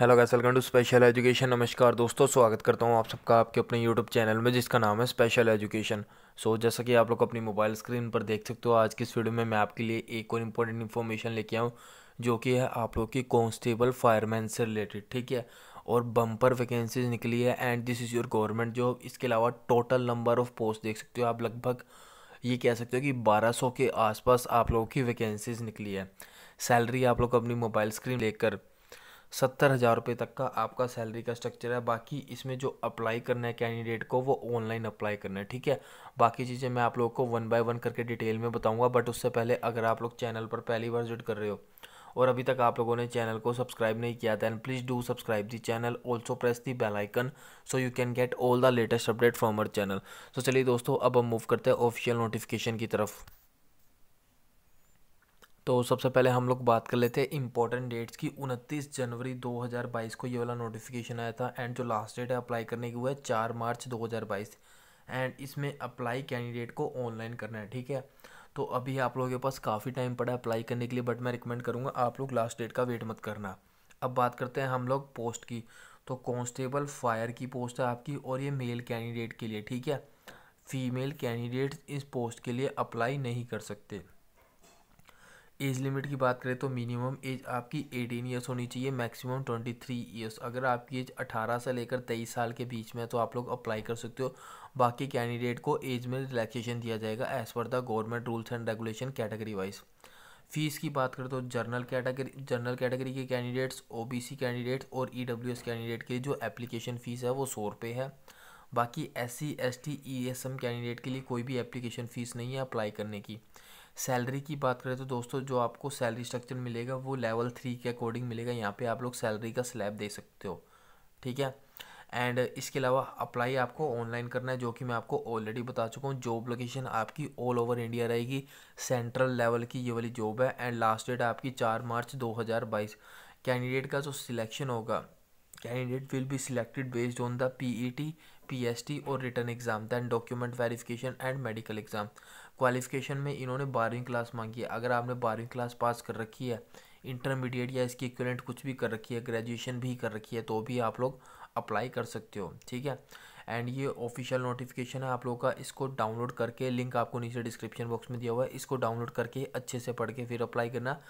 hello guys welcome to special education नमस्कार दोस्तों स्वागत करता हूँ आप सबका आपके अपने यूट्यूब चैनल में जिसका नाम है स्पेशल एजुकेशन सो जैसा कि आप लोग अपनी मोबाइल स्क्रीन पर देख सकते हो आज की इस वीडियो में मैं आपके लिए एक और इम्पोर्टेंट इन्फॉर्मेशन लेके आऊँ जो कि है आप लोग की कॉन्स्टेबल फायरमैन से रिलेटेड ठीक है और बम्पर वैकेंसीज निकली है and this is your government job इसके अलावा टोटल नंबर ऑफ पोस्ट देख सकते हो आप लगभग ये कह सकते हो कि 1200 के आसपास आप लोगों की वैकेंसीज निकली है सैलरी आप लोग अपनी मोबाइल स्क्रीन लेकर सत्तर हज़ार रुपये तक का आपका सैलरी का स्ट्रक्चर है बाकी इसमें जो अप्लाई करना है कैंडिडेट को वो ऑनलाइन अप्लाई करना है ठीक है बाकी चीज़ें मैं आप लोगों को वन बाय वन करके डिटेल में बताऊंगा बट उससे पहले अगर आप लोग चैनल पर पहली बार विजिट कर रहे हो और अभी तक आप लोगों ने चैनल को सब्सक्राइब नहीं किया then please do subscribe the channel also press the bell icon so you can get all the latest update from our channel so चलिए दोस्तों अब हम मूव करते हैं ऑफिशियल नोटिफिकेशन की तरफ तो सबसे पहले हम लोग बात कर लेते हैं इंपॉर्टेंट डेट्स की 29 जनवरी 2022 को ये वाला नोटिफिकेशन आया था एंड जो लास्ट डेट है अप्लाई करने की वो है चार मार्च 2022 एंड इसमें अप्लाई कैंडिडेट को ऑनलाइन करना है ठीक है तो अभी आप लोगों के पास काफ़ी टाइम पड़ा है अप्लाई करने के लिए बट मैं रिकमेंड करूँगा आप लोग लास्ट डेट का वेट मत करना अब बात करते हैं हम लोग पोस्ट की तो कॉन्स्टेबल फायर की पोस्ट है आपकी और ये मेल कैंडिडेट के लिए ठीक है फीमेल कैंडिडेट इस पोस्ट के लिए अप्लाई नहीं कर सकते एज लिमिट की बात करें तो मिनिमम एज आपकी एटीन ईयर्स होनी चाहिए मैक्सिमम ट्वेंटी थ्री ईयर्स अगर आपकी एज अठारह से लेकर तेईस साल के बीच में है तो आप लोग अप्लाई कर सकते हो बाकी कैंडिडेट को एज में रिलैक्सेशन दिया जाएगा as per the government rules and regulation category wise fees की बात करें तो जनरल कैटेगरी जनरल कैटेगरी के कैंडिडेट्स ओ कैंडिडेट्स और ई कैंडिडेट के लिए जो एप्लीकेशन फ़ीस है वो सौ रुपये है बाकी S C S T E S M candidate के लिए कोई भी एप्लीकेशन फ़ीस नहीं है अप्लाई करने की सैलरी की बात करें तो दोस्तों जो आपको सैलरी स्ट्रक्चर मिलेगा वो लेवल थ्री के अकॉर्डिंग मिलेगा यहाँ पे आप लोग सैलरी का स्लैब दे सकते हो ठीक है एंड इसके अलावा अप्लाई आपको ऑनलाइन करना है जो कि मैं आपको ऑलरेडी बता चुका हूँ जॉब लोकेशन आपकी ऑल ओवर इंडिया रहेगी सेंट्रल लेवल की ये वाली जॉब है एंड लास्ट डेट आपकी चार मार्च दो कैंडिडेट का जो सिलेक्शन होगा candidate will be selected based on the PET PST और return exam then document verification and medical exam qualification में इन्होंने बारहवीं क्लास मांगी है अगर आपने बारहवीं क्लास पास कर रखी है इंटरमीडिएट या इसकी इक्वलेंट कुछ भी कर रखी है ग्रेजुएशन भी कर रखी है तो भी आप लोग अप्लाई कर सकते हो ठीक है एंड ये ऑफिशियल नोटिफिकेशन है आप लोगों का इसको डाउनलोड करके लिंक आपको नीचे डिस्क्रिप्शन बॉक्स में दिया हुआ है इसको डाउनलोड करके अच्छे से पढ़ के फिर अप्लाई करना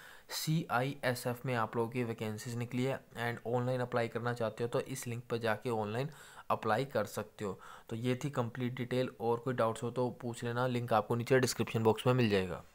सी आई एस एफ में आप लोगों की वैकेंसीज निकली है एंड ऑनलाइन अप्लाई करना चाहते हो तो इस लिंक पर जाके ऑनलाइन अप्लाई कर सकते हो तो ये थी कंप्लीट डिटेल और कोई डाउट्स हो तो पूछ लेना लिंक आपको नीचे डिस्क्रिप्शन बॉक्स में मिल जाएगा